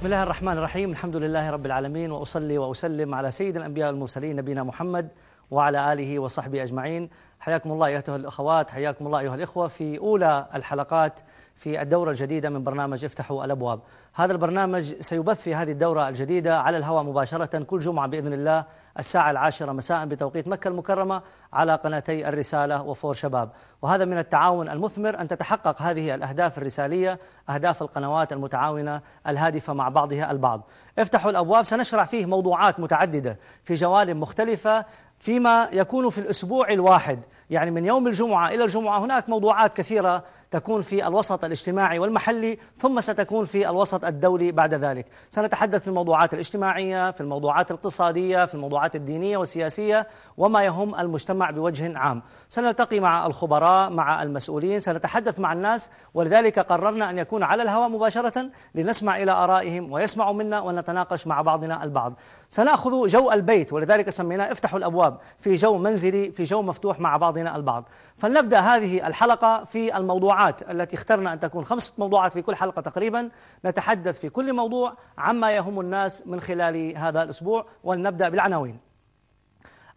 بسم الله الرحمن الرحيم الحمد لله رب العالمين وأصلي وأسلم على سيد الأنبياء المرسلين نبينا محمد وعلى آله وصحبه أجمعين حياكم الله أيها الأخوات حياكم الله أيها الإخوة في أولى الحلقات في الدورة الجديدة من برنامج افتحوا الأبواب هذا البرنامج سيبث في هذه الدورة الجديدة على الهواء مباشرة كل جمعة بإذن الله الساعة العاشرة مساء بتوقيت مكة المكرمة على قناتي الرسالة وفور شباب وهذا من التعاون المثمر أن تتحقق هذه الأهداف الرسالية أهداف القنوات المتعاونة الهادفة مع بعضها البعض افتحوا الأبواب سنشرح فيه موضوعات متعددة في جوانب مختلفة فيما يكون في الأسبوع الواحد يعني من يوم الجمعة إلى الجمعة هناك موضوعات كثيرة تكون في الوسط الاجتماعي والمحلي ثم ستكون في الوسط الدولي بعد ذلك سنتحدث في الموضوعات الاجتماعية في الموضوعات الاقتصادية في الموضوعات الدينية والسياسية وما يهم المجتمع بوجه عام سنلتقي مع الخبراء مع المسؤولين سنتحدث مع الناس ولذلك قررنا أن يكون على الهواء مباشرة لنسمع إلى آرائهم ويسمعوا منا ونتناقش مع بعضنا البعض سنأخذ جو البيت ولذلك سميناه افتحوا الأبواب في جو منزلي في جو مفتوح مع بعضنا البعض فلنبدأ هذه الحلقة في الموضوع الموضوعات التي اخترنا أن تكون خمسة موضوعات في كل حلقة تقريبا نتحدث في كل موضوع عما يهم الناس من خلال هذا الأسبوع ولنبدأ بالعناوين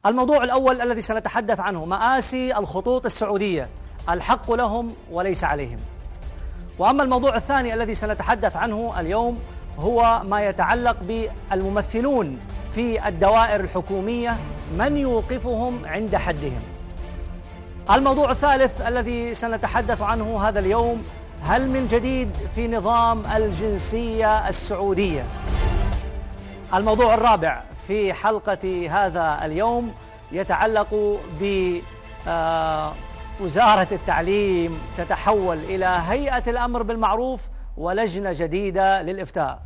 الموضوع الأول الذي سنتحدث عنه مآسي الخطوط السعودية الحق لهم وليس عليهم وأما الموضوع الثاني الذي سنتحدث عنه اليوم هو ما يتعلق بالممثلون في الدوائر الحكومية من يوقفهم عند حدهم الموضوع الثالث الذي سنتحدث عنه هذا اليوم هل من جديد في نظام الجنسية السعودية؟ الموضوع الرابع في حلقة هذا اليوم يتعلق ب آه، وزارة التعليم تتحول إلى هيئة الأمر بالمعروف ولجنة جديدة للإفتاء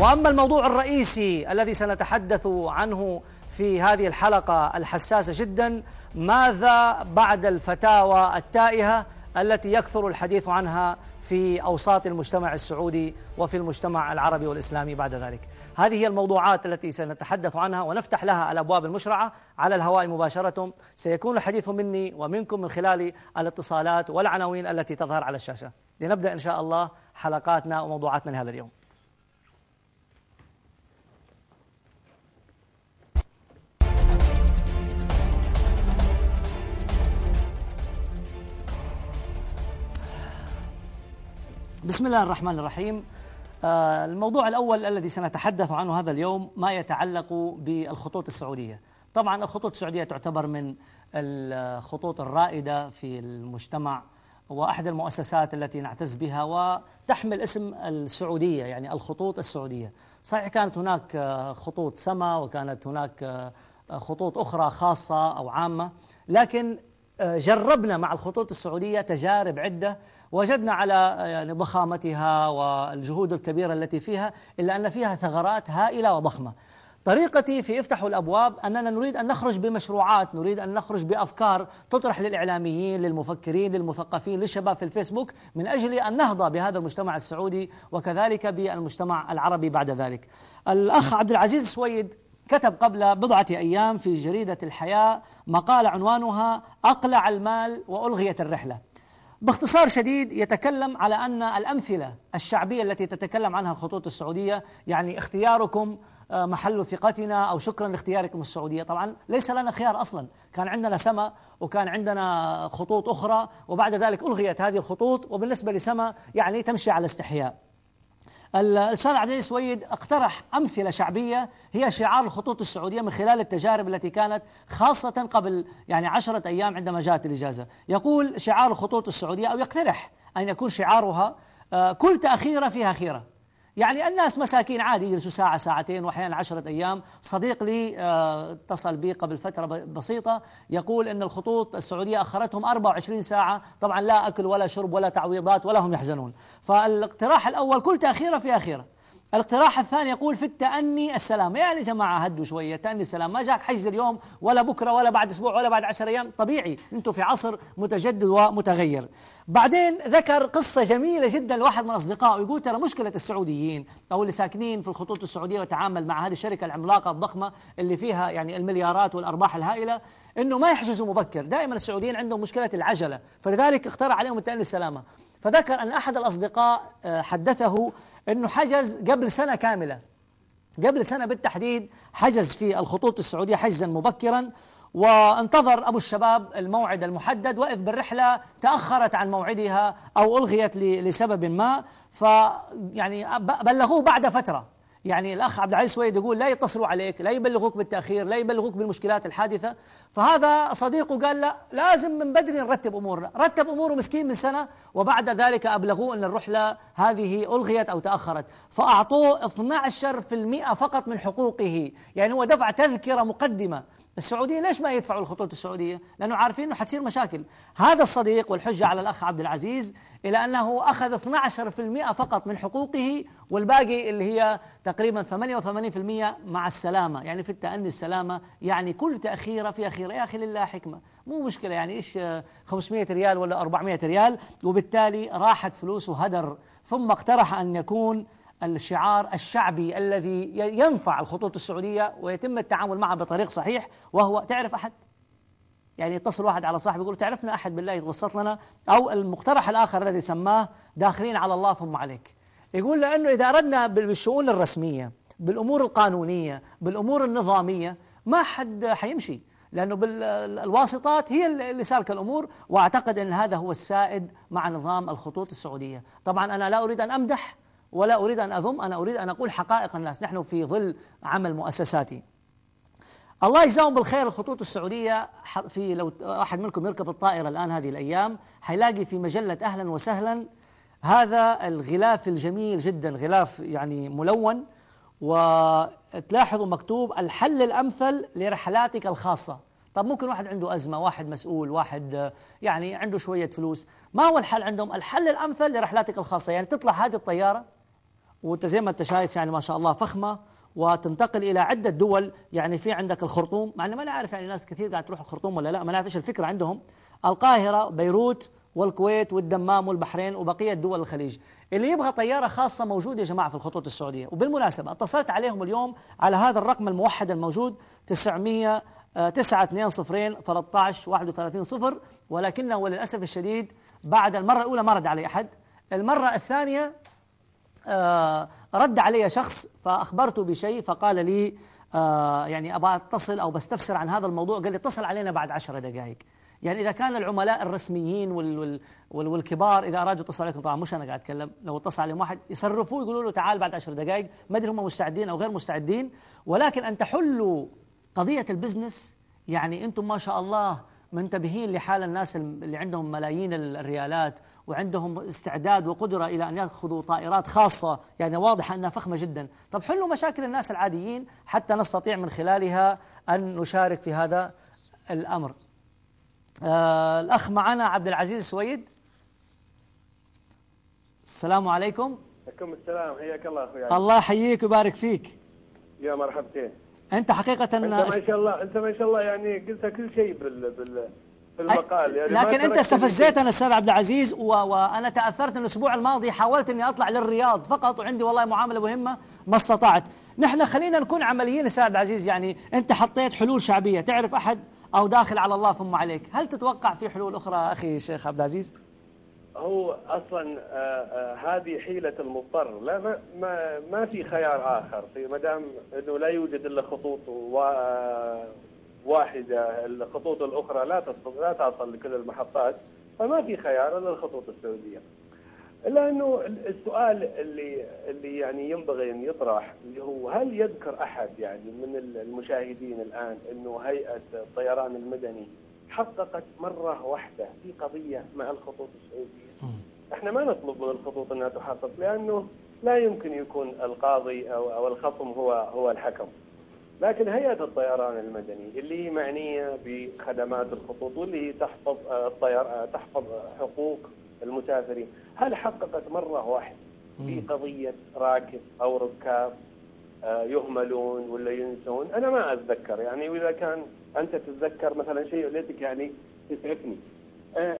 وأما الموضوع الرئيسي الذي سنتحدث عنه في هذه الحلقة الحساسة جدا ماذا بعد الفتاوى التائهة التي يكثر الحديث عنها في أوساط المجتمع السعودي وفي المجتمع العربي والإسلامي بعد ذلك هذه هي الموضوعات التي سنتحدث عنها ونفتح لها الأبواب المشرعة على الهواء مباشرة سيكون الحديث مني ومنكم من خلال الاتصالات والعناوين التي تظهر على الشاشة لنبدأ إن شاء الله حلقاتنا وموضوعاتنا لهذا اليوم بسم الله الرحمن الرحيم آه، الموضوع الأول الذي سنتحدث عنه هذا اليوم ما يتعلق بالخطوط السعودية طبعا الخطوط السعودية تعتبر من الخطوط الرائدة في المجتمع وأحد المؤسسات التي نعتز بها وتحمل اسم السعودية يعني الخطوط السعودية صحيح كانت هناك آه، خطوط سما وكانت هناك آه، خطوط أخرى خاصة أو عامة لكن آه، جربنا مع الخطوط السعودية تجارب عدة وجدنا على يعني ضخامتها والجهود الكبيرة التي فيها إلا أن فيها ثغرات هائلة وضخمة طريقتي في افتحوا الابواب اننا نريد ان نخرج بمشروعات، نريد ان نخرج بافكار تطرح للاعلاميين، للمفكرين، للمثقفين، للشباب في الفيسبوك من اجل ان نهضى بهذا المجتمع السعودي وكذلك بالمجتمع العربي بعد ذلك. الاخ عبد العزيز سويد كتب قبل بضعة أيام في جريدة الحياة مقال عنوانها أقلع المال وألغيت الرحلة باختصار شديد يتكلم على أن الأمثلة الشعبية التي تتكلم عنها الخطوط السعودية يعني اختياركم آه، محل ثقتنا أو شكرا لاختياركم السعودية طبعا ليس لنا خيار أصلا كان عندنا سما وكان عندنا خطوط أخرى وبعد ذلك ألغيت هذه الخطوط وبالنسبة لسما يعني تمشي على استحياء الأستاذ عبد العزيز سويد اقترح أمثلة شعبية هي شعار الخطوط السعودية من خلال التجارب التي كانت خاصة قبل يعني عشرة أيام عندما جاءت الإجازة يقول شعار الخطوط السعودية أو يقترح أن يكون شعارها آه، كل تأخيرة فيها خيرة يعني الناس مساكين عادي يجلسوا ساعة ساعتين وأحيانا عشرة أيام صديق لي آه، اتصل بي قبل فترة بسيطة يقول أن الخطوط السعودية أخرتهم 24 ساعة طبعا لا أكل ولا شرب ولا تعويضات ولا هم يحزنون فالاقتراح الأول كل تأخيرة في أخيرة الاقتراح الثاني يقول في التأني السلام يعني يا جماعة هدوا شوية تأني السلام ما جاك حجز اليوم ولا بكرة ولا بعد أسبوع ولا بعد عشر أيام طبيعي أنتم في عصر متجدد ومتغير بعدين ذكر قصة جميلة جدا لواحد من أصدقائه يقول ترى مشكلة السعوديين أو اللي ساكنين في الخطوط السعودية وتعامل مع هذه الشركة العملاقة الضخمة اللي فيها يعني المليارات والأرباح الهائلة أنه ما يحجزوا مبكر دائما السعوديين عندهم مشكلة العجلة فلذلك اخترع عليهم التأني السلامة فذكر أن أحد الأصدقاء آه، حدثه أنه حجز قبل سنة كاملة قبل سنة بالتحديد حجز في الخطوط السعودية حجزا مبكرا وانتظر أبو الشباب الموعد المحدد وإذ بالرحلة تأخرت عن موعدها أو ألغيت لسبب ما يعني بلغوه بعد فترة يعني الأخ عبد العزيز سويد يقول لا يتصلوا عليك لا يبلغوك بالتأخير لا يبلغوك بالمشكلات الحادثة فهذا صديقه قال لا لازم من بدري نرتب أمورنا رتب أموره مسكين من سنة وبعد ذلك أبلغوه أن الرحلة هذه ألغيت أو تأخرت فأعطوه 12% فقط من حقوقه يعني هو دفع تذكرة مقدمة السعودية ليش ما يدفعوا الخطوط السعودية لأنه عارفين أنه حتصير مشاكل هذا الصديق والحجة على الأخ عبد العزيز إلى أنه أخذ 12% فقط من حقوقه والباقي اللي هي تقريبا 88% مع السلامة يعني في التأني السلامة يعني كل تأخيرة في أخيرة يا أخي لله حكمة مو مشكلة يعني إيش 500 ريال ولا 400 ريال وبالتالي راحت فلوسه هدر ثم اقترح أن يكون الشعار الشعبي الذي ينفع الخطوط السعودية ويتم التعامل معه بطريق صحيح وهو تعرف أحد يعني يتصل واحد على صاحب يقول تعرفنا أحد بالله يتوسط لنا أو المقترح الآخر الذي سماه داخلين على الله ثم عليك يقول لأنه إذا أردنا بالشؤون الرسمية بالأمور القانونية بالأمور النظامية ما حد حيمشي لأنه بالواسطات هي اللي سالكة الأمور وأعتقد أن هذا هو السائد مع نظام الخطوط السعودية طبعا أنا لا أريد أن أمدح ولا أريد أن أذم أنا أريد أن أقول حقائق الناس نحن في ظل عمل مؤسساتي الله يجزاهم بالخير الخطوط السعودية في لو أحد منكم يركب الطائرة الآن هذه الأيام حيلاقي في مجلة أهلا وسهلا هذا الغلاف الجميل جدا غلاف يعني ملون وتلاحظوا مكتوب الحل الأمثل لرحلاتك الخاصة طب ممكن واحد عنده أزمة واحد مسؤول واحد يعني عنده شوية فلوس ما هو الحل عندهم الحل الأمثل لرحلاتك الخاصة يعني تطلع هذه الطيارة وزي ما انت شايف يعني ما شاء الله فخمه وتنتقل الى عده دول يعني في عندك الخرطوم مع انه ما نعرف عارف يعني ناس كثير قاعد تروح الخرطوم ولا لا ما نعرفش ايش الفكره عندهم القاهره بيروت والكويت والدمام والبحرين وبقيه دول الخليج اللي يبغى طيارة خاصة موجودة يا جماعة في الخطوط السعودية وبالمناسبة اتصلت عليهم اليوم على هذا الرقم الموحد الموجود 900 920 13 31 صفر ولكنه للأسف الشديد بعد المرة الأولى ما رد علي أحد المرة الثانية آه، رد علي شخص فأخبرته بشيء فقال لي آه، يعني أبغى أتصل أو بستفسر عن هذا الموضوع قال لي اتصل علينا بعد عشر دقائق يعني إذا كان العملاء الرسميين وال وال والكبار إذا أرادوا يتصلوا عليكم طبعا مش أنا قاعد أتكلم لو اتصل عليهم واحد يصرفوه يقولوا له تعال بعد عشر دقائق ما أدري هم مستعدين أو غير مستعدين ولكن أن تحلوا قضية البزنس يعني أنتم ما شاء الله منتبهين لحال الناس اللي عندهم ملايين الريالات وعندهم استعداد وقدرة إلى أن يأخذوا طائرات خاصة يعني واضح أنها فخمة جدا طب حلوا مشاكل الناس العاديين حتى نستطيع من خلالها أن نشارك في هذا الأمر آه الأخ معنا عبد العزيز سويد السلام عليكم عليكم السلام حياك الله أخوي الله يحييك ويبارك فيك يا مرحبتين أنت حقيقة أنت ما شاء الله أنت ما شاء الله يعني قلت كل شيء بال بال بالمقال يعني لكن انت استفزيتنا استاذ عبد العزيز وانا تاثرت الاسبوع الماضي حاولت اني اطلع للرياض فقط وعندي والله معامله مهمه ما استطعت نحن خلينا نكون عمليين استاذ عبد العزيز يعني انت حطيت حلول شعبيه تعرف احد او داخل على الله ثم عليك هل تتوقع في حلول اخرى اخي شيخ عبد العزيز هو اصلا آه، آه، هذه حيله المضطر لا ما ما, ما في خيار اخر في ما دام انه لا يوجد الا خطوط آه، واحده الخطوط الاخرى لا تصل لا تصل لكل المحطات فما في خيار الا الخطوط السعوديه الا انه السؤال اللي اللي يعني ينبغي ان يطرح اللي هو هل يذكر احد يعني من المشاهدين الان انه هيئه الطيران المدني حققت مرة واحدة في قضية مع الخطوط السعودية احنا ما نطلب من الخطوط انها تحقق لانه لا يمكن يكون القاضي او او الخصم هو هو الحكم. لكن هيئه الطيران المدني اللي هي معنيه بخدمات الخطوط واللي هي تحفظ آه، الطير آه، تحفظ حقوق المسافرين، هل حققت مره واحده في قضيه راكب او ركاب آه، يهملون ولا ينسون؟ انا ما اتذكر يعني واذا كان انت تتذكر مثلا شيء وليتك يعني تسعفني آه،